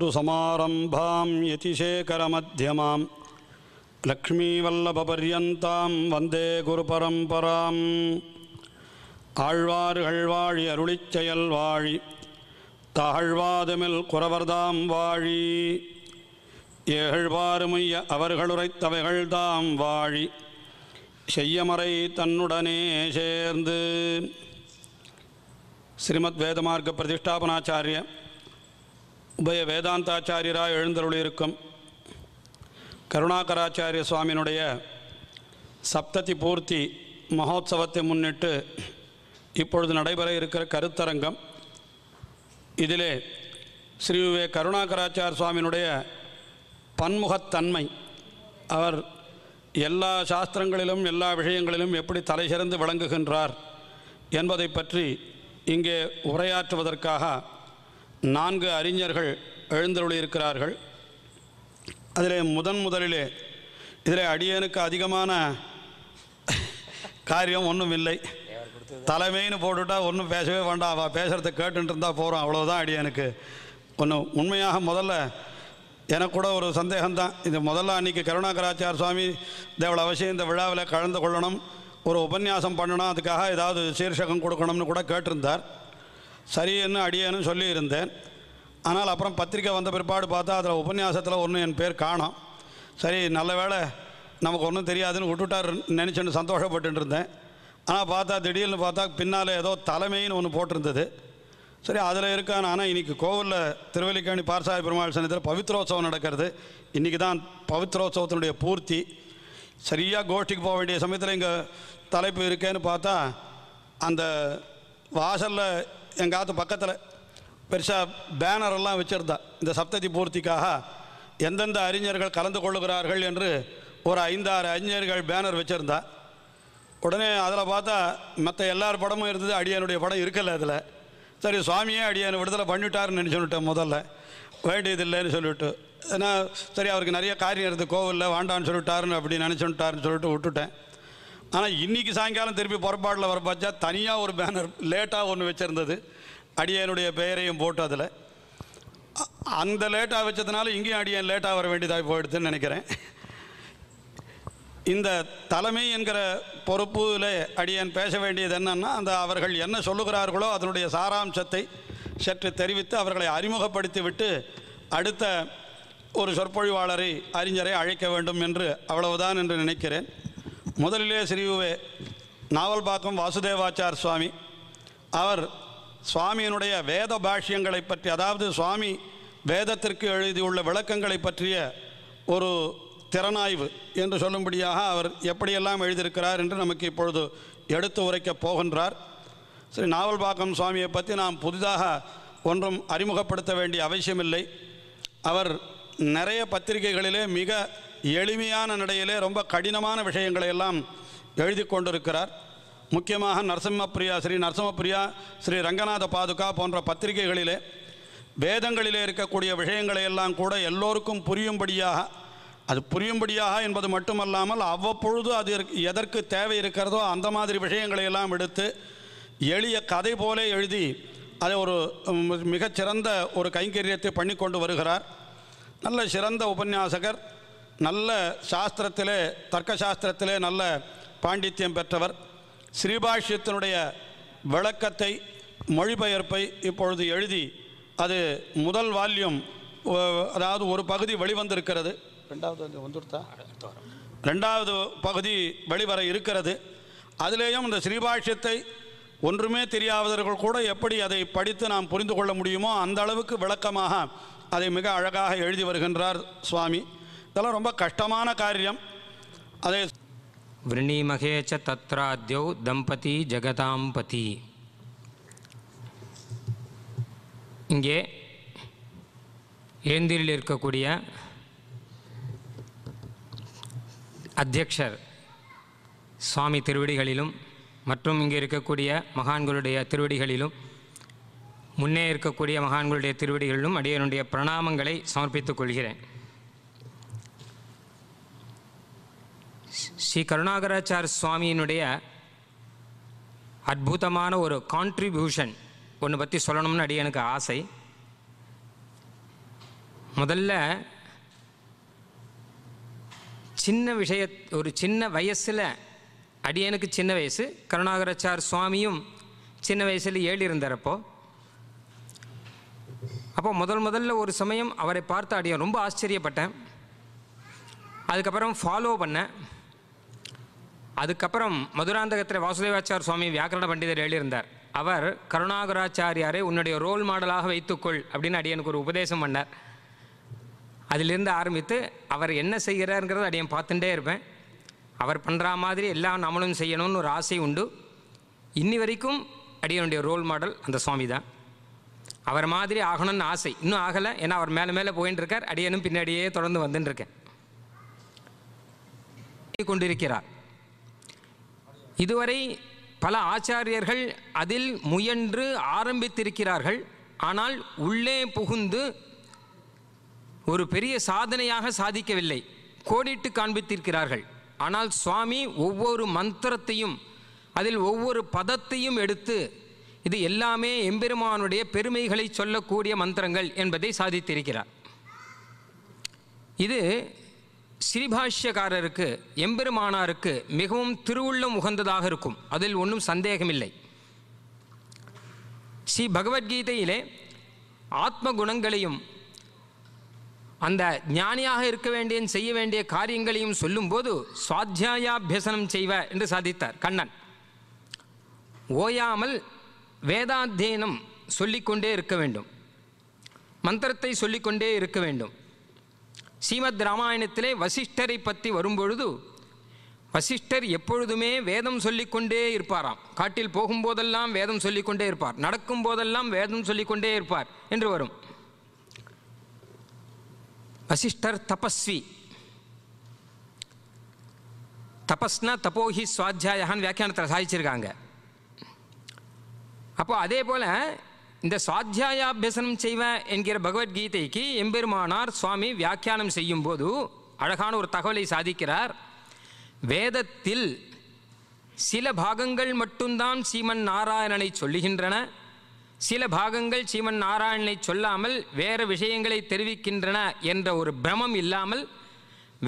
குருசமாரம்பாம் यतिशेखरमध्यमां லக்ஷ்மீவல்லபபரியந்தாம் வந்தே பரம்பராம் ஆழ்வார்கள் வாழி அருளிச்செயல் வாழி தாழ்வாதமில் குறவர்தாம் வாழி ஏழ்வாறுமைய அவர்களுரைத்தவைகள்தாம் வாழி செய்யமறை தன்னுடனே சேர்ந்து ஸ்ரீமத் வேதமார்க்க பிரதிஷ்டாபனாச்சாரிய உபய வேதாந்தாச்சாரியராக எழுந்தருளிருக்கும் கருணாகராச்சாரிய சுவாமியினுடைய சப்ததி பூர்த்தி மகோத்சவத்தை முன்னிட்டு இப்பொழுது நடைபெற இருக்கிற கருத்தரங்கம் இதிலே ஸ்ரீ விவே கருணாகராச்சார் சுவாமியினுடைய பன்முகத்தன்மை அவர் எல்லா சாஸ்திரங்களிலும் எல்லா விஷயங்களிலும் எப்படி தலை சிறந்து விளங்குகின்றார் என்பதை பற்றி இங்கே உரையாற்றுவதற்காக நான்கு அறிஞர்கள் எழுந்தருளியிருக்கிறார்கள் அதில் முதன் முதலிலே இதில் அடியனுக்கு அதிகமான காரியம் ஒன்றும் இல்லை தலைமைன்னு போட்டுட்டா ஒன்றும் பேசவே வேண்டாம் அவள் பேசுகிறத கேட்டுட்டு இருந்தால் போகிறோம் அவ்வளோதான் அடியனுக்கு ஒன்று உண்மையாக முதல்ல எனக்கு கூட ஒரு சந்தேகம்தான் இது முதல்ல அன்றைக்கி கருணாகராச்சார் சுவாமி தேவள அவசியம் இந்த விழாவில் கலந்து கொள்ளணும் ஒரு உபன்யாசம் பண்ணணும் அதுக்காக ஏதாவது சீர்ஷகம் கொடுக்கணும்னு கூட கேட்டிருந்தார் சரியன்னு அடியேன்னு சொல்லியிருந்தேன் ஆனால் அப்புறம் பத்திரிக்கை வந்த பிற்பாடு பார்த்தா அதில் உபன்யாசத்தில் ஒன்று என் பேர் காணும் சரி நல்ல வேலை நமக்கு ஒன்றும் தெரியாதுன்னு விட்டுட்டார் நினச்சின்னு சந்தோஷப்பட்டு இருந்தேன் ஆனால் பார்த்தா திடீர்னு பார்த்தா பின்னால் ஏதோ தலைமைன்னு ஒன்று போட்டிருந்தது சரி அதில் இருக்கான் ஆனால் இன்றைக்கி கோவிலில் திருவல்லிக்காணி பார்சாய பெருமாள் சனத்தில் பவித்ரோத்சவம் நடக்கிறது இன்றைக்கி தான் பவித்ரோத்சவத்தினுடைய பூர்த்தி சரியாக கோஷ்டிக்கு போக வேண்டிய சமயத்தில் இங்கே தலைப்பு இருக்கேன்னு பார்த்தா அந்த வாசலில் எங்காத்து பக்கத்தில் பெருசாக பேனரெல்லாம் வச்சுருந்தா இந்த சப்ததி பூர்த்திக்காக எந்தெந்த அறிஞர்கள் கலந்து கொள்ளுகிறார்கள் என்று ஒரு ஐந்தாறு அறிஞர்கள் பேனர் வச்சுருந்தா உடனே அதில் பார்த்தா மற்ற எல்லார் படமும் இருந்தது அடியானுடைய படம் இருக்கலை அதில் சரி சுவாமியே அடியான் விடுதலை பண்ணிட்டாருன்னு சொல்லிட்டேன் முதல்ல வேண்டியதில்லைன்னு சொல்லிவிட்டு ஏன்னா சரி அவருக்கு நிறைய காரியம் இருந்து கோவிலில் வாண்டான்னு சொல்லிட்டாருன்னு அப்படி நினச்சுட்டாருன்னு சொல்லிட்டு விட்டுட்டேன் ஆனால் இன்றைக்கி சாயங்காலம் திருப்பி புறப்பாட்டில் வர பார்த்தா தனியாக ஒரு பேனர் லேட்டாக ஒன்று வச்சுருந்தது அடியனுடைய பெயரையும் போட்டு அதில் அந்த லேட்டாக வச்சதுனால இங்கேயும் அடியன் லேட்டாக வர வேண்டியதாக போயிடுதுன்னு நினைக்கிறேன் இந்த தலைமை என்கிற பொறுப்பில் அடியன் பேச வேண்டியது என்னன்னா அந்த அவர்கள் என்ன சொல்லுகிறார்களோ அதனுடைய சாராம்சத்தை சற்று தெரிவித்து அவர்களை அறிமுகப்படுத்தி விட்டு அடுத்த ஒரு சொற்பொழிவாளரை அறிஞரை அழைக்க வேண்டும் என்று அவ்வளவுதான் என்று நினைக்கிறேன் முதலிலே நாவல் நாவல்பாக்கம் வாசுதேவாச்சார் சுவாமி அவர் சுவாமியினுடைய வேத பாஷ்யங்களை பற்றி அதாவது சுவாமி வேதத்திற்கு எழுதியுள்ள விளக்கங்களை பற்றிய ஒரு திறனாய்வு என்று சொல்லும்படியாக அவர் எப்படியெல்லாம் எழுதியிருக்கிறார் என்று நமக்கு இப்பொழுது எடுத்து உரைக்கப் போகின்றார் ஸ்ரீ நாவல்பாக்கம் சுவாமியை பற்றி நாம் புதிதாக ஒன்றும் அறிமுகப்படுத்த வேண்டிய அவசியமில்லை அவர் நிறைய பத்திரிகைகளிலே மிக எளிமையான நிலையிலே ரொம்ப கடினமான விஷயங்களை எல்லாம் எழுதி கொண்டிருக்கிறார் முக்கியமாக நரசிம்மப்பிரியா ஸ்ரீ நரசிம்மப்பிரியா ஸ்ரீ ரங்கநாத பாதுகா போன்ற பத்திரிகைகளிலே வேதங்களிலே இருக்கக்கூடிய விஷயங்களை எல்லாம் கூட எல்லோருக்கும் புரியும்படியாக அது புரியும்படியாக என்பது மட்டுமல்லாமல் அவ்வப்பொழுது அது எதற்கு தேவை இருக்கிறதோ அந்த மாதிரி விஷயங்களை எல்லாம் எடுத்து எளிய கதை போலே எழுதி அதை ஒரு மிகச்சிறந்த ஒரு கைங்கரியத்தை பண்ணி கொண்டு வருகிறார் நல்ல சிறந்த உபன்யாசகர் நல்ல சாஸ்திரத்திலே தர்க்க சாஸ்திரத்திலே நல்ல பாண்டித்யம் பெற்றவர் ஸ்ரீபாஷ்யத்தினுடைய விளக்கத்தை மொழிபெயர்ப்பை இப்பொழுது எழுதி அது முதல் வால்யூம் அதாவது ஒரு பகுதி வெளிவந்திருக்கிறது ரெண்டாவது வந்து வந்துருத்தா ரெண்டாவது பகுதி வெளிவர இருக்கிறது அதிலேயும் இந்த ஸ்ரீபாஷ்யத்தை ஒன்றுமே தெரியாதவர்கள் கூட எப்படி அதை படித்து நாம் புரிந்து கொள்ள முடியுமோ அந்த அளவுக்கு விளக்கமாக அதை மிக அழகாக எழுதி வருகின்றார் சுவாமி இதெல்லாம் ரொம்ப கஷ்டமான காரியம் அதே விரணிமகேச்ச தத்ராத்யோ தம்பதி ஜெகதாம் பதி இங்கே ஏந்திரில் இருக்கக்கூடிய அத்தியக்ஷர் சுவாமி திருவடிகளிலும் மற்றும் இங்கே இருக்கக்கூடிய மகான்களுடைய திருவடிகளிலும் முன்னே இருக்கக்கூடிய மகான்களுடைய திருவடிகளிலும் அடியனுடைய பிரணாமங்களை சமர்ப்பித்துக் கொள்கிறேன் ஸ்ரீ கருணாகராச்சார் சுவாமியினுடைய அற்புதமான ஒரு கான்ட்ரிபியூஷன் ஒன்று பற்றி சொல்லணும்னு அடி எனக்கு ஆசை முதல்ல சின்ன விஷய ஒரு சின்ன வயசில் அடியனுக்கு சின்ன வயசு கருணாகராச்சார் சுவாமியும் சின்ன வயசில் ஏழு இருந்தறப்போ அப்போ முதல் முதல்ல ஒரு சமயம் அவரை பார்த்து அடியன் ரொம்ப ஆச்சரியப்பட்டேன் அதுக்கப்புறம் ஃபாலோ பண்ணேன் அதுக்கப்புறம் மதுராந்தகத்தில் வாசுதேவாச்சார் சுவாமி வியாக்கரண பண்டிதர் எழுதியிருந்தார் அவர் கருணாகராச்சாரியாரை உன்னுடைய ரோல் மாடலாக வைத்துக்கொள் அப்படின்னு அடியனுக்கு ஒரு உபதேசம் பண்ணார் அதிலிருந்து ஆரம்பித்து அவர் என்ன செய்கிறாருங்கிறத அடியன் பார்த்துட்டே இருப்பேன் அவர் பண்ணுற மாதிரி எல்லாம் நம்மளும் செய்யணும்னு ஒரு ஆசை உண்டு இன்னி வரைக்கும் அடியனுடைய ரோல் மாடல் அந்த சுவாமி தான் அவர் மாதிரி ஆகணும்னு ஆசை இன்னும் ஆகலை ஏன்னா அவர் மேலே மேலே போயின்னு இருக்கார் அடியனும் பின்னாடியே தொடர்ந்து வந்துட்டுருக்கேன் கொண்டிருக்கிறார் இதுவரை பல ஆச்சாரியர்கள் அதில் முயன்று ஆரம்பித்திருக்கிறார்கள் ஆனால் உள்ளே புகுந்து ஒரு பெரிய சாதனையாக சாதிக்கவில்லை கோடிட்டு காண்பித்திருக்கிறார்கள் ஆனால் சுவாமி ஒவ்வொரு மந்திரத்தையும் அதில் ஒவ்வொரு பதத்தையும் எடுத்து இது எல்லாமே எம்பெருமானுடைய பெருமைகளை சொல்லக்கூடிய மந்திரங்கள் என்பதை சாதித்திருக்கிறார் இது ஸ்ரீபாஷ்யக்காரருக்கு எம்பெருமானாருக்கு மிகவும் திருவுள்ளம் உகந்ததாக இருக்கும் அதில் ஒன்றும் சந்தேகமில்லை ஸ்ரீ பகவத்கீதையிலே ஆத்ம குணங்களையும் அந்த ஞானியாக இருக்க வேண்டிய செய்ய வேண்டிய காரியங்களையும் சொல்லும்போது சுவாத்தியாயாபியசனம் செய்வ என்று சாதித்தார் கண்ணன் ஓயாமல் வேதாத்தியனம் சொல்லிக்கொண்டே இருக்க வேண்டும் மந்திரத்தை சொல்லிக்கொண்டே இருக்க வேண்டும் ஸ்ரீமத் ராமாயணத்திலே வசிஷ்டரை பற்றி வரும்பொழுது வசிஷ்டர் எப்பொழுதுமே வேதம் சொல்லிக்கொண்டே இருப்பாராம் காட்டில் போகும்போதெல்லாம் வேதம் சொல்லிக்கொண்டே இருப்பார் நடக்கும் போதெல்லாம் வேதம் சொல்லிக்கொண்டே இருப்பார் என்று வரும் வசிஷ்டர் தபஸ்வி தபஸ்னா தபோஹி சுவாத்தியாயான்னு வியாக்கியானத்தில் சாதிச்சிருக்காங்க அப்போ அதே போல் இந்த சுவாத்தியாயாபியசனம் செய்வேன் என்கிற பகவத்கீதைக்கு எம்பெருமானார் சுவாமி வியாக்கியானம் செய்யும் போது அழகான ஒரு தகவலை சாதிக்கிறார் வேதத்தில் சில பாகங்கள் மட்டும்தான் சீமன் நாராயணனை சொல்லுகின்றன சில பாகங்கள் சீமன் நாராயணனை சொல்லாமல் வேறு விஷயங்களை தெரிவிக்கின்றன என்ற ஒரு பிரமம் இல்லாமல்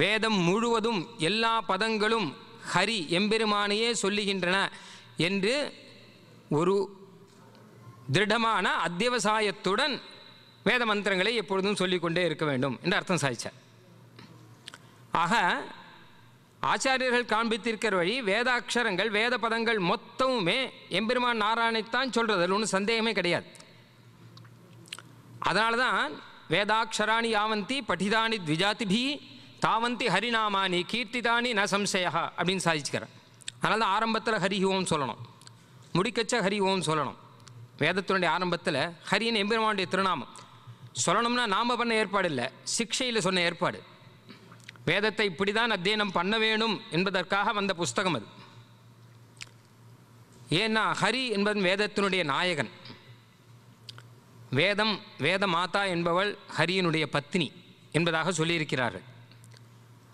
வேதம் முழுவதும் எல்லா பதங்களும் ஹரி எம்பெருமானையே சொல்லுகின்றன என்று ஒரு திருடமான அத்தியவசாயத்துடன் வேத மந்திரங்களை எப்பொழுதும் சொல்லிக்கொண்டே இருக்க வேண்டும் என்று அர்த்தம் சாதிச்சார் ஆக ஆச்சாரியர்கள் காண்பித்திருக்கிற வழி வேதாட்சரங்கள் வேத பதங்கள் மொத்தமுமே எம்பெருமான் நாராயணைத்தான் சொல்கிறது அதில் ஒன்றும் சந்தேகமே கிடையாது அதனால தான் வேதாட்சராணி யாவந்தி பட்டிதானி த்விஜாதிபி தாவந்தி ஹரிநாமானி கீர்த்திதானி ந சம்சயா அப்படின்னு சாதிச்சுக்கிறேன் அதனால தான் ஆரம்பத்தில் ஹரி ஓம் சொல்லணும் முடிக்கச்ச ஹரி ஓம் சொல்லணும் வேதத்தினுடைய ஆரம்பத்தில் ஹரியின் எம்பெருமானுடைய திருநாமம் சொல்லணும்னா நாம் பண்ண ஏற்பாடு இல்லை சிக்ஷையில் சொன்ன ஏற்பாடு வேதத்தை இப்படி தான் அத்தியனம் பண்ண வேணும் என்பதற்காக வந்த புஸ்தகம் அது ஏன்னா ஹரி என்பது வேதத்தினுடைய நாயகன் வேதம் வேத மாதா என்பவள் ஹரியினுடைய பத்தினி என்பதாக சொல்லியிருக்கிறார்கள்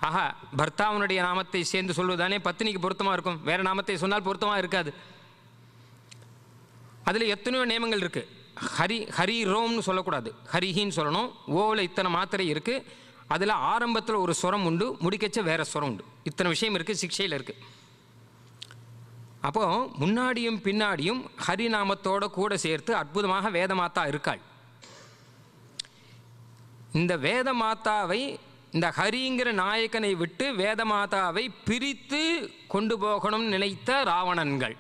ஆஹா பர்த்தாவனுடைய நாமத்தை சேர்ந்து சொல்வதுதானே பத்தினிக்கு பொருத்தமாக இருக்கும் வேறு நாமத்தை சொன்னால் பொருத்தமாக இருக்காது அதில் எத்தனையோ நியமங்கள் இருக்குது ஹரி ஹரி ரோம்னு சொல்லக்கூடாது ஹரிஹின்னு சொல்லணும் ஓவில் இத்தனை மாத்திரை இருக்குது அதில் ஆரம்பத்தில் ஒரு சுரம் உண்டு முடிக்கச்ச வேறு சுரம் உண்டு இத்தனை விஷயம் இருக்குது சிக்ஷையில் இருக்குது அப்போது முன்னாடியும் பின்னாடியும் ஹரிநாமத்தோடு கூட சேர்த்து அற்புதமாக வேத மாத்தா இருக்காள் இந்த வேத மாத்தாவை இந்த ஹரிங்கிற நாயக்கனை விட்டு வேத மாதாவை பிரித்து கொண்டு போகணும்னு நினைத்த ராவணன்கள்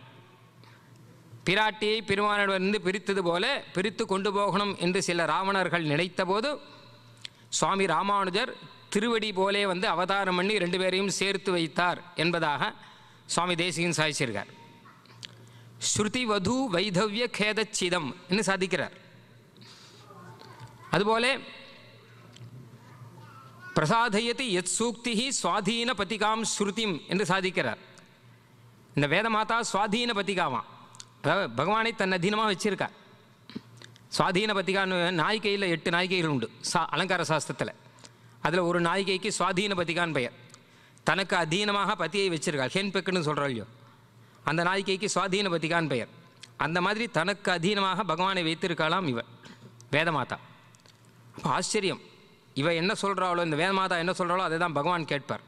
பிராட்டியை பெருமானிடமிருந்து பிரித்தது போல பிரித்து கொண்டு போகணும் என்று சில ராவணர்கள் நினைத்தபோது சுவாமி ராமானுஜர் திருவடி போலே வந்து அவதாரம் பண்ணி ரெண்டு பேரையும் சேர்த்து வைத்தார் என்பதாக சுவாமி தேசிகன் சாதிச்சிருக்கார் ஸ்ருதி வது வைதவ்ய கேதச்சிதம் என்று சாதிக்கிறார் அதுபோல பிரசாதயத்து எத் சூக்தி சுவாதீன பதிகாம் ஸ்ருதிம் என்று சாதிக்கிறார் இந்த வேதமாதா சுவாதீன பதிகாவான் பகவானை தன் அதீனமாக வச்சுருக்கா சுவாதீன பத்திகான்னு நாய்கையில் எட்டு நாய்கைகள் உண்டு சா அலங்கார சாஸ்திரத்தில் அதில் ஒரு நாய்கைக்கு சுவாதீன பத்திகான் பெயர் தனக்கு அதீனமாக பத்தியை வச்சிருக்காள் ஹென்பெக்குன்னு சொல்கிறாள் அந்த நாய்கைக்கு சுவாதீன பத்திகான் பெயர் அந்த மாதிரி தனக்கு அதீனமாக பகவானை வைத்திருக்கலாம் இவ வேதமாதா ஆச்சரியம் இவ என்ன சொல்கிறாளோ இந்த வேதமாதா என்ன சொல்கிறாளோ அதை தான் பகவான் கேட்பார்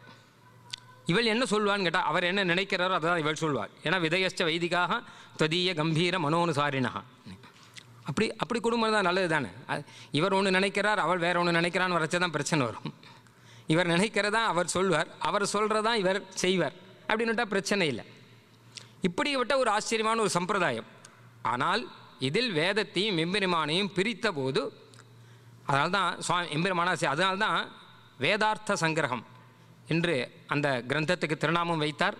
இவள் என்ன சொல்வான்னு கேட்டால் அவர் என்ன நினைக்கிறாரோ அதை தான் இவள் சொல்வார் ஏன்னா விதயஸ்ட வைதிகாக தொதிய கம்பீர மனோனுசாரினா அப்படி அப்படி குடும்பம் தான் நல்லது தானே இவர் ஒன்று நினைக்கிறார் அவள் வேற ஒன்று நினைக்கிறான்னு வரைச்சா தான் பிரச்சனை வரும் இவர் நினைக்கிறதா அவர் சொல்வார் அவர் சொல்கிறதா இவர் செய்வார் அப்படின்னுட்டா பிரச்சனை இல்லை இப்படி விட்ட ஒரு ஆச்சரியமான ஒரு சம்பிரதாயம் ஆனால் இதில் வேதத்தையும் எம்பெருமானையும் பிரித்த போது அதனால்தான் சுவாமி எம்பெருமானா அதனால்தான் வேதார்த்த சங்கிரகம் என்று அந்த கிரந்தத்துக்கு திருநாமம் வைத்தார்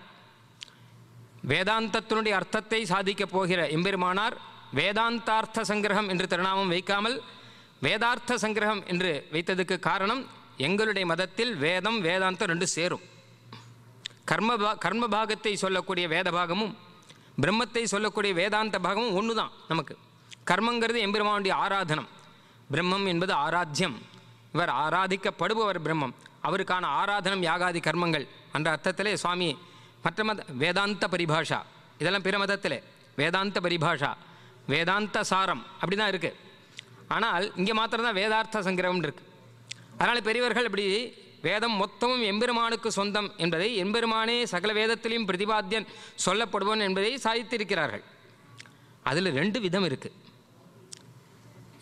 வேதாந்தத்தினுடைய அர்த்தத்தை சாதிக்கப் போகிற எம்பெருமானார் வேதாந்தார்த்த சங்கிரகம் என்று திருநாமம் வைக்காமல் வேதார்த்த சங்கிரகம் என்று வைத்ததுக்கு காரணம் எங்களுடைய மதத்தில் வேதம் வேதாந்தம் ரெண்டு சேரும் கர்ம கர்ம பாகத்தை சொல்லக்கூடிய வேத பாகமும் பிரம்மத்தை சொல்லக்கூடிய வேதாந்த பாகமும் ஒன்று தான் நமக்கு கர்மங்கிறது எம்பெருமானுடைய ஆராதனம் பிரம்மம் என்பது ஆராத்தியம் இவர் ஆராதிக்கப்படுபவர் பிரம்மம் அவருக்கான ஆராதனம் யாகாதி கர்மங்கள் என்ற அர்த்தத்திலே சுவாமி மற்ற மத வேதாந்த பரிபாஷா இதெல்லாம் பிற மதத்தில் வேதாந்த பரிபாஷா வேதாந்த சாரம் அப்படி தான் இருக்குது ஆனால் இங்கே மாத்திரம்தான் வேதார்த்த சங்கிரகம் இருக்குது அதனால் பெரியவர்கள் இப்படி வேதம் மொத்தமும் எம்பெருமானுக்கு சொந்தம் என்பதை எம்பெருமானே சகல வேதத்திலையும் பிரதிபாத்தியன் சொல்லப்படுவன் என்பதை சாதித்திருக்கிறார்கள் அதில் ரெண்டு விதம் இருக்குது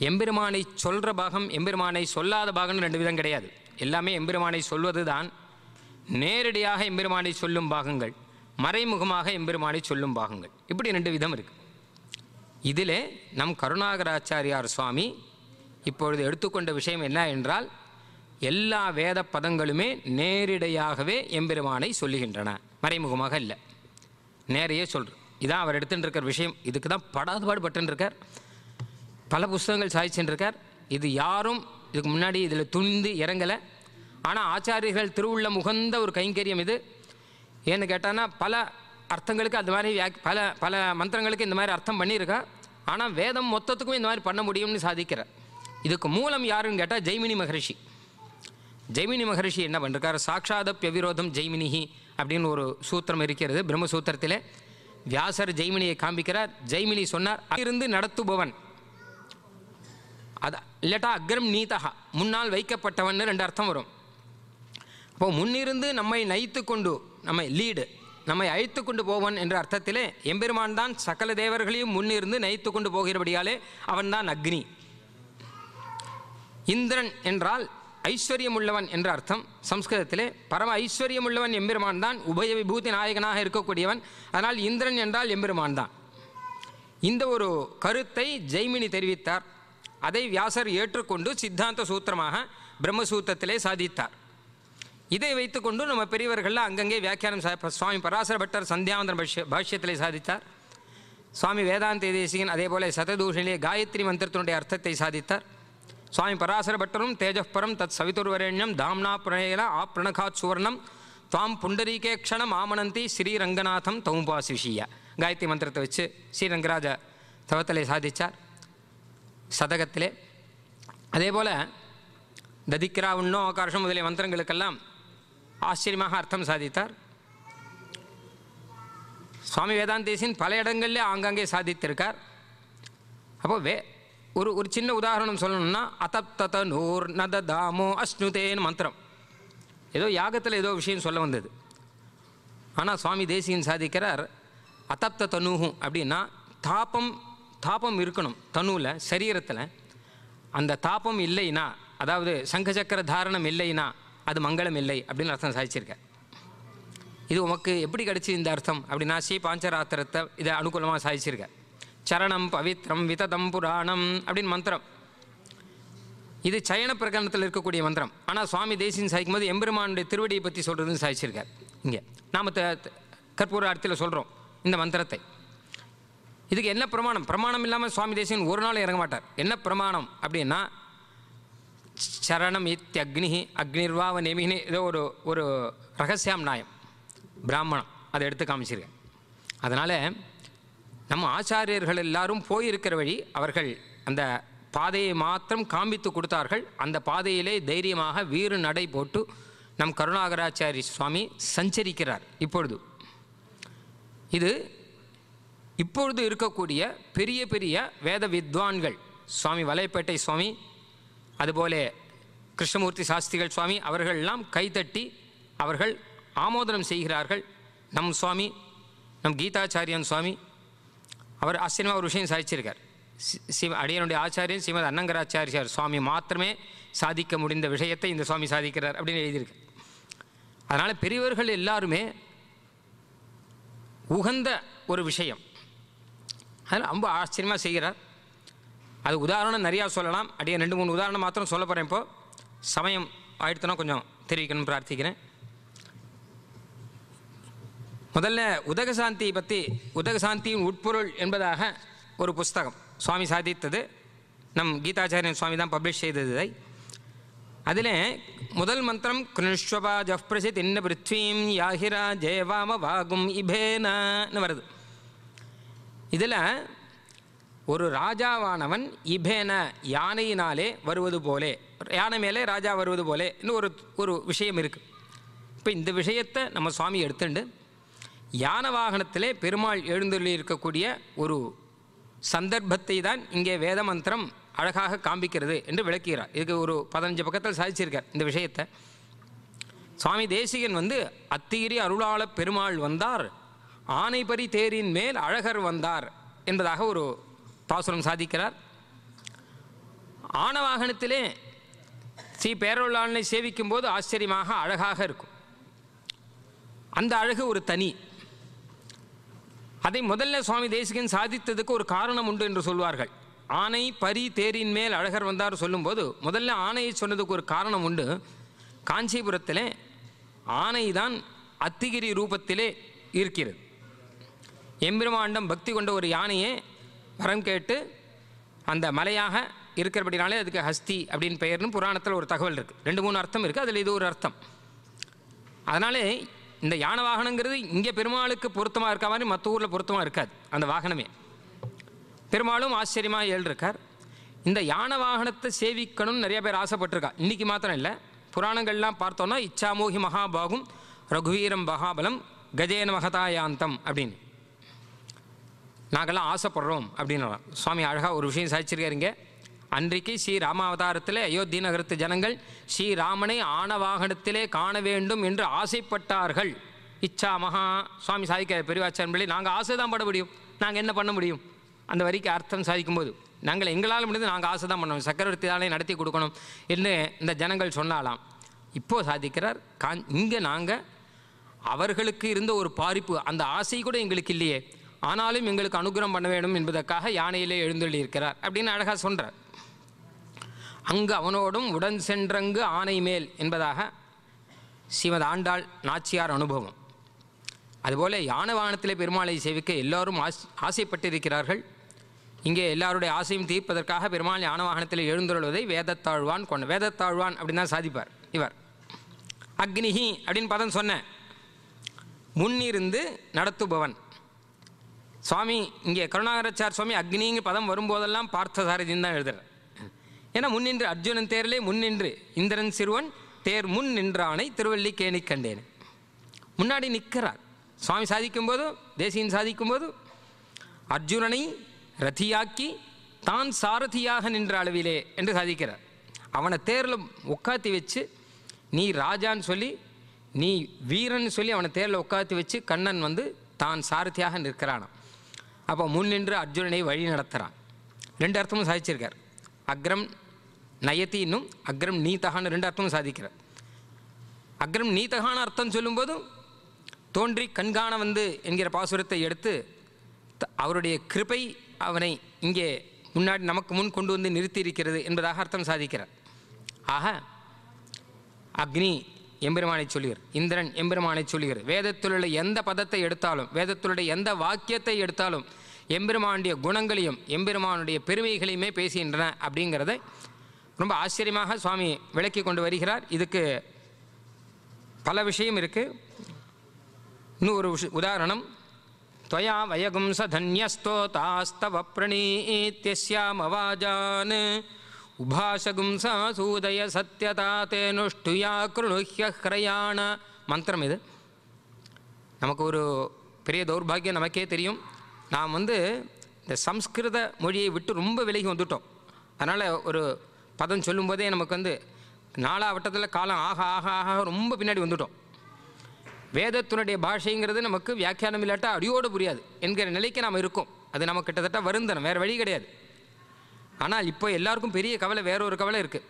எம்பெருமானை சொல்கிற பாகம் எம்பெருமானை சொல்லாத பாகம்னு ரெண்டு விதம் கிடையாது எல்லாமே எம்பெருமானை சொல்வது தான் நேரடியாக எம்பெருமானை சொல்லும் பாகங்கள் மறைமுகமாக எம்பெருமானை சொல்லும் பாகங்கள் இப்படி ரெண்டு விதம் இருக்குது இதில் நம் கருணாகராச்சாரியார் சுவாமி இப்பொழுது எடுத்துக்கொண்ட விஷயம் என்ன என்றால் எல்லா வேத பதங்களுமே நேரிடையாகவே எம்பெருமானை சொல்லுகின்றன மறைமுகமாக இல்லை நேரையே சொல்கிற இதான் அவர் எடுத்துட்டுருக்கிற விஷயம் இதுக்கு தான் படாதுபாடு பட்டுருக்கார் பல புஸ்தகங்கள் சாதிச்சுட்டுருக்கார் இது யாரும் இதுக்கு முன்னாடி இதில் துணிந்து இறங்கலை ஆனால் ஆச்சாரியர்கள் திருவுள்ள முகந்த ஒரு கைங்கரியம் இது ஏன்னு கேட்டான்னா பல அர்த்தங்களுக்கு அது மாதிரி பல பல மந்திரங்களுக்கு இந்த மாதிரி அர்த்தம் பண்ணியிருக்கா ஆனால் வேதம் மொத்தத்துக்கும் இந்த மாதிரி பண்ண முடியும்னு சாதிக்கிற இதுக்கு மூலம் யாருன்னு கேட்டால் ஜெய்மினி மகரிஷி ஜெய்மினி மகரிஷி என்ன பண்ணிருக்கார் சாட்சாத பியவிரோதம் ஜெய்மினிஹி அப்படின்னு ஒரு சூத்திரம் இருக்கிறது பிரம்மசூத்திரத்திலே வியாசர் ஜெய்மினியை காண்பிக்கிறார் ஜெய்மினி சொன்னார் அங்கிருந்து நடத்துபவன் அது இல்லட்டா அக்ரம் நீதகா முன்னால் வைக்கப்பட்டவன் ரெண்டு அர்த்தம் வரும் அப்போ முன்னிருந்து நம்மை நைத்து கொண்டு நம்மை லீடு நம்மை அழைத்து கொண்டு போவன் என்ற அர்த்தத்திலே எம்பெருமான் தான் சகல தேவர்களையும் முன்னிருந்து நைத்து கொண்டு போகிறபடியாலே அவன்தான் அக்னி இந்திரன் என்றால் ஐஸ்வர்யம் உள்ளவன் என்ற அர்த்தம் சம்ஸ்கிருதத்திலே பரம ஐஸ்வர்யம் உள்ளவன் எம்பெருமான் தான் உபய விபூதி நாயகனாக இருக்கக்கூடியவன் அதனால் இந்திரன் என்றால் எம்பெருமான் தான் இந்த ஒரு கருத்தை ஜெய்மினி தெரிவித்தார் அதை வியாசர் ஏற்றுக்கொண்டு சித்தாந்த சூத்திரமாக பிரம்மசூத்திரத்திலே சாதித்தார் இதை வைத்துக்கொண்டு நம்ம பெரியவர்கள்லாம் அங்கங்கே வியாக்கியானம் சுவாமி பராசர பட்டர் சந்தியாவந்தன் பாஷ்ய பாஷ்யத்திலே சாதித்தார் சுவாமி வேதாந்த தேசியன் அதே போல சததூஷனிலே காயத்ரி மந்திரத்தினுடைய அர்த்தத்தை சாதித்தார் சுவாமி பராசர பட்டரும் தேஜப்பரம் தத் சவிதுர்வரேண்யம் தாம்னா பிரணயன ஆப்ரணகாத் சுவர்ணம் துவாம் க்ஷணம் ஆமனந்தி ஸ்ரீரங்கநாதம் தௌம்பாசிஷிய காயத்ரி மந்திரத்தை வச்சு ஸ்ரீரங்கராஜ தவத்தலை சாதித்தார் சதகத்திலே அதே போல் ததிக்கிரா உண்ணோ ஆகாஷம் முதலிய மந்திரங்களுக்கெல்லாம் ஆச்சரியமாக அர்த்தம் சாதித்தார் சுவாமி வேதாந்தேசின் பல இடங்கள்லேயே ஆங்காங்கே சாதித்திருக்கார் அப்போ வே ஒரு ஒரு சின்ன உதாரணம் சொல்லணும்னா அத்தப்தத நூர் நத தாமோ அஸ்னுதேன் மந்திரம் ஏதோ யாகத்தில் ஏதோ விஷயம் சொல்ல வந்தது ஆனால் சுவாமி தேசியன் சாதிக்கிறார் அத்தப்த தனுகும் அப்படின்னா தாபம் தாபம் இருக்கணும் தனுவில் சரீரத்தில் அந்த தாபம் இல்லைனா அதாவது சங்கச்சக்கர தாரணம் இல்லைன்னா அது மங்களம் இல்லை அப்படின்னு அர்த்தம் சாதிச்சிருக்க இது உமக்கு எப்படி கிடச்சி இந்த அர்த்தம் அப்படின்னா ஸ்ரீ பாஞ்சராத்திரத்தை இதை அனுகூலமாக சாதிச்சிருக்க சரணம் பவித்ரம் விததம் புராணம் அப்படின்னு மந்திரம் இது சயன பிரகரணத்தில் இருக்கக்கூடிய மந்திரம் ஆனால் சுவாமி தேசியம் சாய்க்கும் போது எம்பெருமானுடைய திருவடியை பற்றி சொல்கிறதுன்னு சாதிச்சிருக்கார் இங்கே நாம் கற்பூர அர்த்தியில் சொல்கிறோம் இந்த மந்திரத்தை இதுக்கு என்ன பிரமாணம் பிரமாணம் இல்லாமல் சுவாமி தேசியன் ஒரு நாள் இறங்க மாட்டார் என்ன பிரமாணம் அப்படின்னா சரணம் இத்தி அக்னி அக்னிர்வாவ நெமிகினி ஏதோ ஒரு ஒரு ரகசியம் நாயம் பிராமணம் அதை எடுத்து காமிச்சிருக்கேன் அதனால் நம்ம ஆச்சாரியர்கள் எல்லாரும் போயிருக்கிற வழி அவர்கள் அந்த பாதையை மாத்திரம் காமித்து கொடுத்தார்கள் அந்த பாதையிலே தைரியமாக வீறு நடை போட்டு நம் கருணாகராச்சாரி சுவாமி சஞ்சரிக்கிறார் இப்பொழுது இது இப்பொழுது இருக்கக்கூடிய பெரிய பெரிய வேத வித்வான்கள் சுவாமி வலைப்பேட்டை சுவாமி அதுபோல கிருஷ்ணமூர்த்தி சாஸ்திரிகள் சுவாமி அவர்கள்லாம் கைதட்டி அவர்கள் ஆமோதனம் செய்கிறார்கள் நம் சுவாமி நம் கீதாச்சாரியன் சுவாமி அவர் ஆச்சரியமாக ஒரு விஷயம் சாதிச்சிருக்கார் சிவ அடியனுடைய ஆச்சாரியன் ஸ்ரீமத் அன்னங்கராச்சாரியார் சுவாமி மாத்திரமே சாதிக்க முடிந்த விஷயத்தை இந்த சுவாமி சாதிக்கிறார் அப்படின்னு எழுதியிருக்கு அதனால் பெரியவர்கள் எல்லாருமே உகந்த ஒரு விஷயம் அதனால் ரொம்ப ஆச்சரியமாக செய்கிறார் அது உதாரணம் நிறையா சொல்லலாம் அப்படியே ரெண்டு மூணு உதாரணம் மாத்திரம் சொல்ல போகிறேன் இப்போது சமயம் ஆயிடுத்துனா கொஞ்சம் தெரிவிக்கணும்னு பிரார்த்திக்கிறேன் முதல்ல உதகசாந்தியை பற்றி உதகசாந்தியின் உட்பொருள் என்பதாக ஒரு புஸ்தகம் சுவாமி சாதித்தது நம் கீதாச்சாரியன் சுவாமி தான் பப்ளிஷ் செய்தது இதை அதில் முதல் மந்திரம் கிருஷ்வபா ஜஃப்ரசித் இன்ன பிருத்வீம் யாஹிரா ஜெயவாம வாகும் இபேனான்னு வருது இதில் ஒரு ராஜாவானவன் இபேன யானையினாலே வருவது போலே யானை மேலே ராஜா வருவது போலே இன்னும் ஒரு ஒரு விஷயம் இருக்குது இப்போ இந்த விஷயத்தை நம்ம சுவாமி எடுத்துண்டு யானை வாகனத்திலே பெருமாள் எழுந்துள்ள இருக்கக்கூடிய ஒரு சந்தர்ப்பத்தை தான் இங்கே வேத மந்திரம் அழகாக காண்பிக்கிறது என்று விளக்குகிறார் இதுக்கு ஒரு பதினஞ்சு பக்கத்தில் சாதிச்சிருக்கார் இந்த விஷயத்தை சுவாமி தேசிகன் வந்து அத்திகிரி அருளாள பெருமாள் வந்தார் ஆனைபரி தேரின் மேல் அழகர் வந்தார் என்பதாக ஒரு பாசுரம் சாதிக்கிறார் ஆணவாகனத்திலே ஸ்ரீ பேரொள்ளாளனை சேவிக்கும் போது ஆச்சரியமாக அழகாக இருக்கும் அந்த அழகு ஒரு தனி அதை முதல்ல சுவாமி தேசிகன் சாதித்ததுக்கு ஒரு காரணம் உண்டு என்று சொல்வார்கள் ஆனை பரி தேரின் மேல் அழகர் வந்தார் சொல்லும்போது முதல்ல ஆணையை சொன்னதுக்கு ஒரு காரணம் உண்டு காஞ்சிபுரத்தில் ஆனை தான் அத்திகிரி ரூபத்திலே இருக்கிறது எம்பெருமாண்டம் பக்தி கொண்ட ஒரு யானையே வரம் கேட்டு அந்த மலையாக இருக்கிறபடினாலே அதுக்கு ஹஸ்தி அப்படின்னு பெயர்னு புராணத்தில் ஒரு தகவல் இருக்குது ரெண்டு மூணு அர்த்தம் இருக்குது அதில் இது ஒரு அர்த்தம் அதனாலே இந்த யானை வாகனங்கிறது இங்கே பெருமாளுக்கு பொருத்தமாக இருக்க மாதிரி மற்ற ஊரில் பொருத்தமாக இருக்காது அந்த வாகனமே பெருமாளும் ஆச்சரியமாக ஏழிருக்கார் இந்த யானை வாகனத்தை சேவிக்கணும்னு நிறைய பேர் ஆசைப்பட்டிருக்கா இன்றைக்கி மாத்திரம் இல்லை புராணங்கள்லாம் பார்த்தோன்னா இச்சாமோகி மகாபாகும் ரகுவீரம் மகாபலம் கஜேன மகதாயாந்தம் அப்படின்னு நாங்கள்லாம் ஆசைப்படுறோம் அப்படின்னு சுவாமி அழகாக ஒரு விஷயம் சாதிச்சிருக்காருங்க அன்றைக்கு ஸ்ரீ ராமாவதாரத்தில் அயோத்தி நகரத்து ஜனங்கள் ஸ்ரீராமனை வாகனத்திலே காண வேண்டும் என்று ஆசைப்பட்டார்கள் இச்சா மகா சுவாமி சாதிக்க பிள்ளை நாங்கள் ஆசை தான் பட முடியும் நாங்கள் என்ன பண்ண முடியும் அந்த வரிக்கு அர்த்தம் சாதிக்கும் போது நாங்கள் எங்களால் முடிந்து நாங்கள் ஆசை தான் பண்ணணும் சக்கரவர்த்தி தானே நடத்தி கொடுக்கணும் என்று இந்த ஜனங்கள் சொன்னாலாம் இப்போது சாதிக்கிறார் கா இங்கே நாங்கள் அவர்களுக்கு இருந்த ஒரு பாரிப்பு அந்த ஆசை கூட எங்களுக்கு இல்லையே ஆனாலும் எங்களுக்கு அனுகிரகம் பண்ண வேண்டும் என்பதற்காக யானையிலே எழுந்தள்ளியிருக்கிறார் அப்படின்னு அழகாக சொல்கிறார் அங்கு அவனோடும் உடன் சென்றங்கு ஆனை மேல் என்பதாக ஸ்ரீமத் ஆண்டாள் நாச்சியார் அனுபவம் அதுபோல் யானை வாகனத்தில் பெருமாளை சேவிக்க எல்லோரும் ஆசை ஆசைப்பட்டிருக்கிறார்கள் இங்கே எல்லாருடைய ஆசையும் தீர்ப்பதற்காக பெருமாள் யான வாகனத்தில் எழுந்துள்ளதை வேதத்தாழ்வான் கொண்ட வேதத்தாழ்வான் அப்படின்னு தான் சாதிப்பார் இவர் அக்னிஹி அப்படின்னு பதம் சொன்னேன் முன்னிருந்து நடத்துபவன் சுவாமி இங்கே கருணாகரச்சார் சுவாமி அக்னிங்கு பதம் வரும்போதெல்லாம் பார்த்தசாரதின்னு தான் எழுதுறார் ஏன்னா முன்னின்று அர்ஜுனன் தேரிலே முன்னின்று இந்திரன் சிறுவன் தேர் முன் நின்றானை கேணி கண்டேன் முன்னாடி நிற்கிறார் சுவாமி சாதிக்கும்போது தேசியன் சாதிக்கும்போது அர்ஜுனனை ரதியாக்கி தான் சாரதியாக நின்ற அளவிலே என்று சாதிக்கிறார் அவனை தேரில் உட்காத்தி வச்சு நீ ராஜான்னு சொல்லி நீ வீரன் சொல்லி அவனை தேரில் உட்காத்தி வச்சு கண்ணன் வந்து தான் சாரதியாக நிற்கிறானான் அப்போ முன் நின்று அர்ஜுனனை வழி நடத்துகிறான் ரெண்டு அர்த்தமும் சாதிச்சிருக்கார் அக்ரம் நயத்தி இன்னும் அக்ரம் நீத்தகான்னு ரெண்டு அர்த்தமும் சாதிக்கிறார் அக்ரம் நீத்தகான அர்த்தம் சொல்லும்போதும் தோன்றி கண்காண வந்து என்கிற பாசுரத்தை எடுத்து அவருடைய கிருப்பை அவனை இங்கே முன்னாடி நமக்கு முன் கொண்டு வந்து நிறுத்தி இருக்கிறது என்பதாக அர்த்தம் சாதிக்கிறார் ஆக அக்னி எம்பெருமானை சொல்லுகிறார் இந்திரன் எம்பெருமானை வேதத்தில் வேதத்திலுள்ள எந்த பதத்தை எடுத்தாலும் வேதத்திலுடைய எந்த வாக்கியத்தை எடுத்தாலும் எம்பெருமானுடைய குணங்களையும் எம்பெருமானுடைய பெருமைகளையுமே பேசுகின்றன அப்படிங்கிறத ரொம்ப ஆச்சரியமாக சுவாமி விளக்கி கொண்டு வருகிறார் இதுக்கு பல விஷயம் இருக்குது இன்னும் ஒரு விஷ உதாரணம் त्वया वयगुंसधन्यस्तोतास्तव प्रणीत्यस्यामवाजान् உபாஷகும்சா சூதய சத்யதா தேனுஷ்டுயா கிருணுஹ்ய மந்திரம் இது நமக்கு ஒரு பெரிய தௌர்பாகியம் நமக்கே தெரியும் நாம் வந்து இந்த சம்ஸ்கிருத மொழியை விட்டு ரொம்ப விலகி வந்துவிட்டோம் அதனால் ஒரு பதம் சொல்லும்போதே நமக்கு வந்து நாலா வட்டத்தில் காலம் ஆக ஆக ஆக ரொம்ப பின்னாடி வந்துவிட்டோம் வேதத்தினுடைய பாஷைங்கிறது நமக்கு வியாக்கியானம் இல்லாட்டா அடியோடு புரியாது என்கிற நிலைக்கு நாம் இருக்கோம் அது நமக்கு கிட்டத்தட்ட வருந்தனம் வேறு வழி கிடையாது ஆனால் இப்போ எல்லாருக்கும் பெரிய கவலை வேற ஒரு கவலை இருக்குது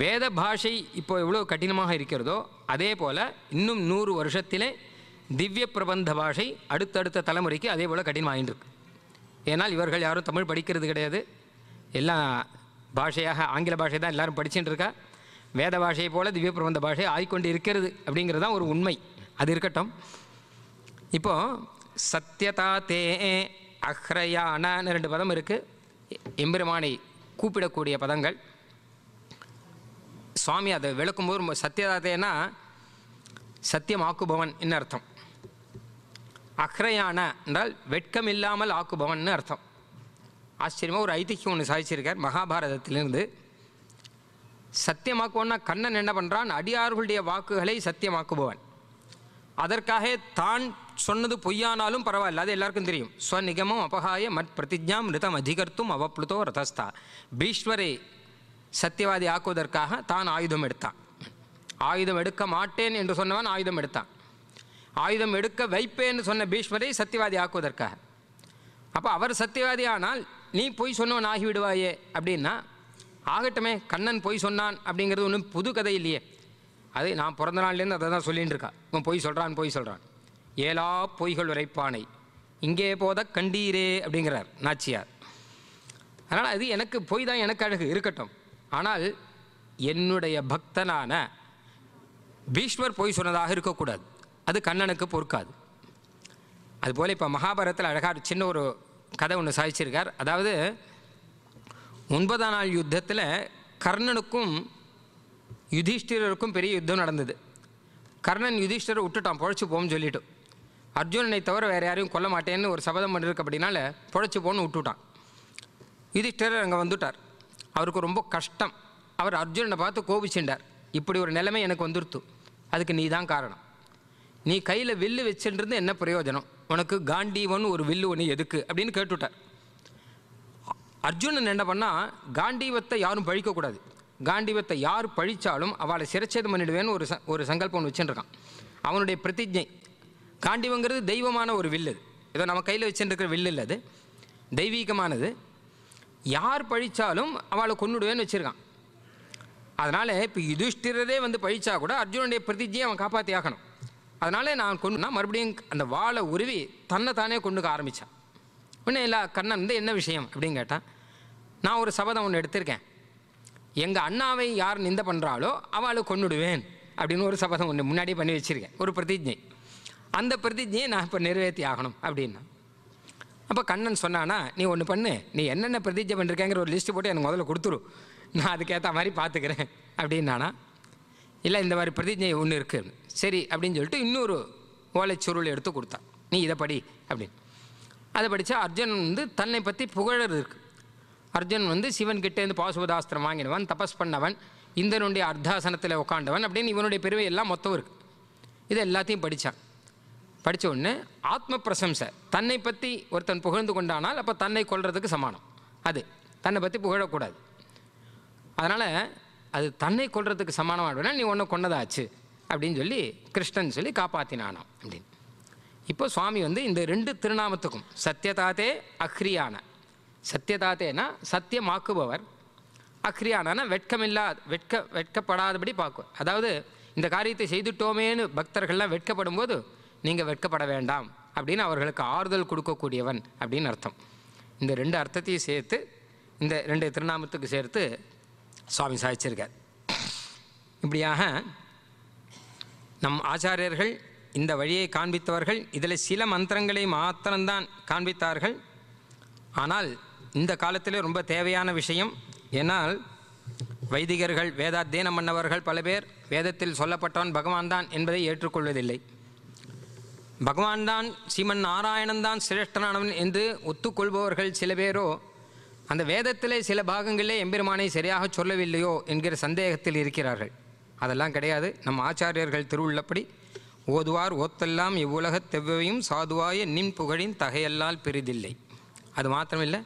வேத பாஷை இப்போ எவ்வளோ கடினமாக இருக்கிறதோ அதே போல் இன்னும் நூறு வருஷத்திலே திவ்ய பிரபந்த பாஷை அடுத்தடுத்த தலைமுறைக்கு அதே போல் கடினமாகின்றிருக்கு ஏன்னால் இவர்கள் யாரும் தமிழ் படிக்கிறது கிடையாது எல்லாம் பாஷையாக ஆங்கில பாஷை தான் எல்லோரும் படிச்சுட்டு இருக்கா வேத பாஷையை போல் திவ்ய பிரபந்த பாஷை ஆய்கொண்டு இருக்கிறது அப்படிங்கிறது தான் ஒரு உண்மை அது இருக்கட்டும் இப்போது சத்யதா தே அஹ்ரயானான்னு ரெண்டு பதம் இருக்குது எம்பெருமானை கூப்பிடக்கூடிய பதங்கள் சுவாமி அதை விளக்கும்போது சத்தியதாதேனா சத்தியம் ஆக்குபவன் என்ன அர்த்தம் அக்ரையான என்றால் வெட்கம் இல்லாமல் ஆக்குபவன் அர்த்தம் ஆச்சரியமாக ஒரு ஐதிக்கியம் ஒன்று சாதிச்சிருக்கார் மகாபாரதத்திலிருந்து சத்தியமாக்குவோன்னா கண்ணன் என்ன பண்ணுறான் அடியார்களுடைய வாக்குகளை சத்தியமாக்குபவன் அதற்காக தான் சொன்னது பொய்யானாலும் பரவாயில்ல அது எல்லாருக்கும் தெரியும் ஸ்வநிகமம் அபகாய மத் பிரதிஜாம் ரிதம் அதிகர்த்தும் அவப்ளுதோ ரதஸ்தா பீஷ்வரை சத்தியவாதி ஆக்குவதற்காக தான் ஆயுதம் எடுத்தான் ஆயுதம் எடுக்க மாட்டேன் என்று சொன்னவன் ஆயுதம் எடுத்தான் ஆயுதம் எடுக்க வைப்பேன்னு சொன்ன பீஷ்மரை சத்தியவாதி ஆக்குவதற்காக அப்போ அவர் சத்தியவாதி ஆனால் நீ பொய் சொன்னவன் ஆகிவிடுவாயே அப்படின்னா ஆகட்டுமே கண்ணன் பொய் சொன்னான் அப்படிங்கிறது ஒன்றும் புது கதை இல்லையே அது நான் பிறந்த நாள்லேருந்து அதை தான் சொல்லிகிட்டு இருக்கா இவன் பொய் சொல்கிறான் பொய் சொல்கிறான் ஏலா பொய்கள் உரைப்பானை இங்கே போத கண்டீரே அப்படிங்கிறார் நாச்சியார் அதனால் அது எனக்கு பொய் தான் எனக்கு அழகு இருக்கட்டும் ஆனால் என்னுடைய பக்தனான பீஷ்மர் பொய் சொன்னதாக இருக்கக்கூடாது அது கண்ணனுக்கு பொறுக்காது அதுபோல் இப்போ மகாபாரதத்தில் அழகாக சின்ன ஒரு கதை ஒன்று சாதிச்சிருக்கார் அதாவது ஒன்பதாம் நாள் யுத்தத்தில் கர்ணனுக்கும் யுதிஷ்டிரருக்கும் பெரிய யுத்தம் நடந்தது கர்ணன் யுதிஷ்டரை விட்டுட்டான் பொழைச்சி போகும்னு சொல்லிட்டு அர்ஜுனனை தவிர வேறு யாரையும் கொல்ல மாட்டேன்னு ஒரு சபதம் பண்ணிருக்க அப்படின்னால புழைச்சி போன்னு விட்டுவிட்டான் யுதிஷ்டரர் அங்கே வந்துட்டார் அவருக்கு ரொம்ப கஷ்டம் அவர் அர்ஜுனனை பார்த்து கோபிச்சுட்டார் இப்படி ஒரு நிலைமை எனக்கு வந்துருத்து அதுக்கு நீ தான் காரணம் நீ கையில் வில்லு வச்சுருந்து என்ன பிரயோஜனம் உனக்கு காண்டீவன் ஒரு வில்லு ஒன்று எதுக்கு அப்படின்னு கேட்டுவிட்டார் அர்ஜுனன் என்ன பண்ணால் காண்டீவத்தை யாரும் பழிக்கக்கூடாது காண்டீவத்தை யார் பழித்தாலும் அவளை சிறச்சேதம் பண்ணிடுவேன்னு ஒரு ச ஒரு சங்கல்பம் ஒன்று வச்சுருக்கான் அவனுடைய பிரதிஜை காண்டிவங்கிறது தெய்வமான ஒரு வில்லு ஏதோ நம்ம கையில் வச்சுருக்கிற வில்லு இல்லை அது தெய்வீகமானது யார் பழித்தாலும் அவளை கொன்னுடுவேன்னு வச்சுருக்கான் அதனால் இப்போ யுதிஷ்டிரதே வந்து பழித்தா கூட அர்ஜுனுடைய பிரதிஜையை அவன் காப்பாற்றி ஆகணும் அதனால் நான் கொண்டுனா மறுபடியும் அந்த வாழை உருவி தன்னை தானே கொண்டுக்க ஆரம்பித்தான் உடனே இல்லை கண்ணன் வந்து என்ன விஷயம் அப்படின்னு கேட்டான் நான் ஒரு சபதம் ஒன்று எடுத்திருக்கேன் எங்கள் அண்ணாவை யார் நிந்த பண்ணுறாளோ அவளை கொண்டுடுவேன் அப்படின்னு ஒரு சபதம் ஒன்று முன்னாடியே பண்ணி வச்சுருக்கேன் ஒரு பிரதிஜை அந்த பிரதிஜையை நான் இப்போ நிறைவேற்றி ஆகணும் அப்படின்னா அப்போ கண்ணன் சொன்னானா நீ ஒன்று பண்ணு நீ என்னென்ன பிரதிஜை பண்ணிருக்கேங்கிற ஒரு லிஸ்ட்டு போட்டு எனக்கு முதல்ல கொடுத்துரு நான் அதுக்கேற்ற மாதிரி பார்த்துக்கிறேன் அப்படின்னானா இல்லை இந்த மாதிரி பிரதிஜை ஒன்று இருக்குது சரி அப்படின்னு சொல்லிட்டு இன்னொரு ஓலை சுருள் எடுத்து கொடுத்தான் நீ இதை படி அப்படின்னு அதை படித்தா அர்ஜுன் வந்து தன்னை பற்றி புகழர் இருக்குது அர்ஜுன் வந்து சிவன் கிட்டேருந்து பாசுபதாஸ்திரம் வாங்கினவன் தபஸ் பண்ணவன் இந்தனுடைய அர்த்தாசனத்தில் உட்காண்டவன் அப்படின்னு இவனுடைய பெருமை எல்லாம் மொத்தம் இருக்குது இது எல்லாத்தையும் படித்தான் படித்த உடனே ஆத்ம பிரசம்சை தன்னை பற்றி ஒருத்தன் புகழ்ந்து கொண்டானால் அப்போ தன்னை கொள்றதுக்கு சமானம் அது தன்னை பற்றி புகழக்கூடாது அதனால் அது தன்னை கொள்றதுக்கு சமானமாடுவேனா நீ ஒன்று கொண்டதாச்சு அப்படின்னு சொல்லி கிருஷ்ணன் சொல்லி காப்பாற்றினானாம் அப்படின்னு இப்போ சுவாமி வந்து இந்த ரெண்டு திருநாமத்துக்கும் சத்தியதாதே அக்ரியான சத்தியதாத்தேனா சத்தியமாக்குபவர் அக்ரியானா வெட்கமில்லா வெட்க வெட்கப்படாதபடி பார்க்கும் அதாவது இந்த காரியத்தை செய்துட்டோமேன்னு பக்தர்கள்லாம் வெட்கப்படும் போது நீங்கள் வெட்கப்பட வேண்டாம் அப்படின்னு அவர்களுக்கு ஆறுதல் கொடுக்கக்கூடியவன் அப்படின்னு அர்த்தம் இந்த ரெண்டு அர்த்தத்தையும் சேர்த்து இந்த ரெண்டு திருநாமத்துக்கு சேர்த்து சுவாமி சாதிச்சிருக்கார் இப்படியாக நம் ஆச்சாரியர்கள் இந்த வழியை காண்பித்தவர்கள் இதில் சில மந்திரங்களை மாத்திரம்தான் காண்பித்தார்கள் ஆனால் இந்த காலத்திலே ரொம்ப தேவையான விஷயம் ஏன்னால் வைதிகர்கள் வேதாத்தியனம் பண்ணவர்கள் பல பேர் வேதத்தில் சொல்லப்பட்டவன் பகவான் தான் என்பதை ஏற்றுக்கொள்வதில்லை பகவான் தான் ஸ்ரீமன் நாராயணன் தான் சிரேஷ்டனானவன் என்று ஒத்துக்கொள்பவர்கள் சில பேரோ அந்த வேதத்திலே சில பாகங்களிலே எம்பெருமானை சரியாக சொல்லவில்லையோ என்கிற சந்தேகத்தில் இருக்கிறார்கள் அதெல்லாம் கிடையாது நம் ஆச்சாரியர்கள் திருவுள்ளப்படி ஓதுவார் ஓத்தெல்லாம் இவ்வுலக தெவ்வையும் சாதுவாய நின் புகழின் தகையல்லால் பெரிதில்லை அது மாத்திரமில்லை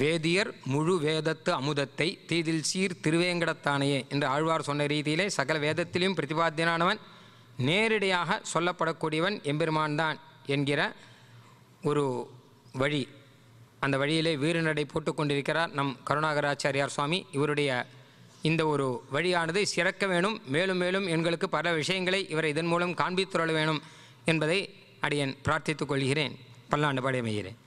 வேதியர் முழு வேதத்து அமுதத்தை தீதில் சீர் திருவேங்கடத்தானையே என்று ஆழ்வார் சொன்ன ரீதியிலே சகல வேதத்திலையும் பிரதிபாத்தியனானவன் நேரடியாக சொல்லப்படக்கூடியவன் எம்பெருமான் தான் என்கிற ஒரு வழி அந்த வழியிலே வீரநடை போட்டு கொண்டிருக்கிறார் நம் கருணாகராச்சாரியார் சுவாமி இவருடைய இந்த ஒரு வழியானது சிறக்க வேணும் மேலும் மேலும் எங்களுக்கு பல விஷயங்களை இவரை இதன் மூலம் காண்பித்துள்ள வேணும் என்பதை அடியன் பிரார்த்தித்துக் கொள்கிறேன் பல்லாண்டு அமைகிறேன்